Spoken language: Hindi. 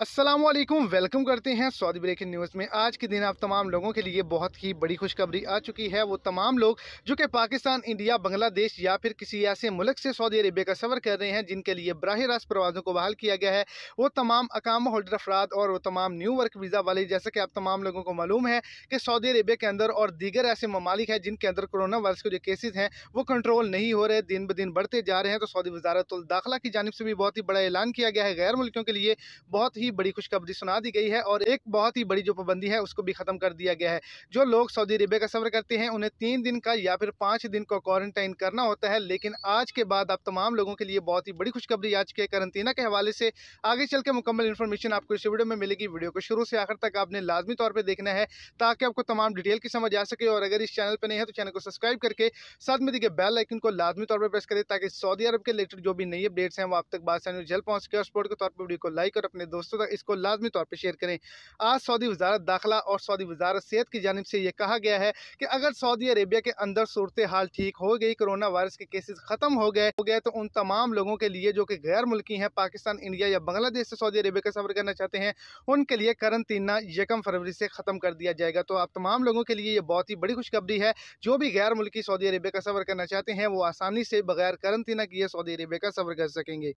असलम वेलकम करते हैं सऊदी ब्रेकिंग न्यूज़ में आज के दिन आप तमाम लोगों के लिए बहुत ही बड़ी खुशखबरी आ चुकी है वो तमाम लोग जो कि पाकिस्तान इंडिया बांग्लादेश या फिर किसी ऐसे मुल्क से सऊदी अरबिया का सफ़र कर रहे हैं जिनके लिए बरह रास्त प्रवासों को बहाल किया गया है वो तमाम अकाम होल्डर अफराद और वो तमाम न्यू वर्क वीज़ा वाले जैसा कि आप तमाम लोगों को मालूम है कि सऊदी अरबिया के अंदर और दीगर ऐसे ममालिक हैं जिनके अंदर कोरोना वायरस के जो केसेज हैं वो कंट्रोल नहीं हो रहे दिन ब दिन बढ़ते जा रहे हैं तो सऊदी वजारत दाखिला की जानब से भी बहुत ही बड़ा ऐलान किया गया है गैर मुल्कों के लिए बहुत ही की बड़ी खुशखबरी सुना दी गई है और एक बहुत ही बड़ी जो पाबंदी है उसको भी ख़त्म कर दिया गया है जो लोग सऊदी अरेबिया का सफ़र करते हैं उन्हें तीन दिन का या फिर पांच दिन का क्वारंटाइन करना होता है लेकिन आज के बाद आप तमाम लोगों के लिए बहुत ही बड़ी खुशखबरी आज के करंतना के हवाले से आगे चल के मुकम्मल इन्फॉर्मेशन आपको इस वीडियो में मिलेगी वीडियो को शुरू से आखिर तक आपने लाजमी तौर पर देखना है ताकि आपको तमाम डिटेल की समझ आ सके और अगर इस चैनल पर नहीं है तो चैनल को सब्सक्राइब करके साथ में देखिए बेल आइकन को लाजमी तौर पर प्रेस करें ताकि सऊदी अरब के रिलेटेड जो भी नई अपडेट्स हैं वो आप तक बात जल्द पहुंच के और स्पोर्ट के तौर पर वीडियो को लाइक और अपने दोस्तों दोस्तों तक इसको लाजमी तौर पर शेयर करें आज सऊदी वजारत दाखिला और सऊदी वजारत सेहत की जानब से यह कहा गया है कि अगर सऊदी अरेबिया के अंदर सूरत हाल ठीक हो गई कोरोना वायरस के केसेज ख़त्म हो गए हो गए तो उन तमाम लोगों के लिए जो कि गैर मुल्की हैं पाकिस्तान इंडिया या बांग्लादेश से सऊदी अरेबिया का सफ़र करना चाहते हैं उनके लिए करंतना यकम फरवरी से ख़त्म कर दिया जाएगा तो आप तमाम लोगों के लिए यह बहुत ही बड़ी खुशखबरी है जो भी गैर मुल्की सऊदी अरेबिया का सफ़र करना चाहते हैं वो आसानी से बगैर करंतना किए सऊदी अरेबिया का सफ़र कर सकेंगे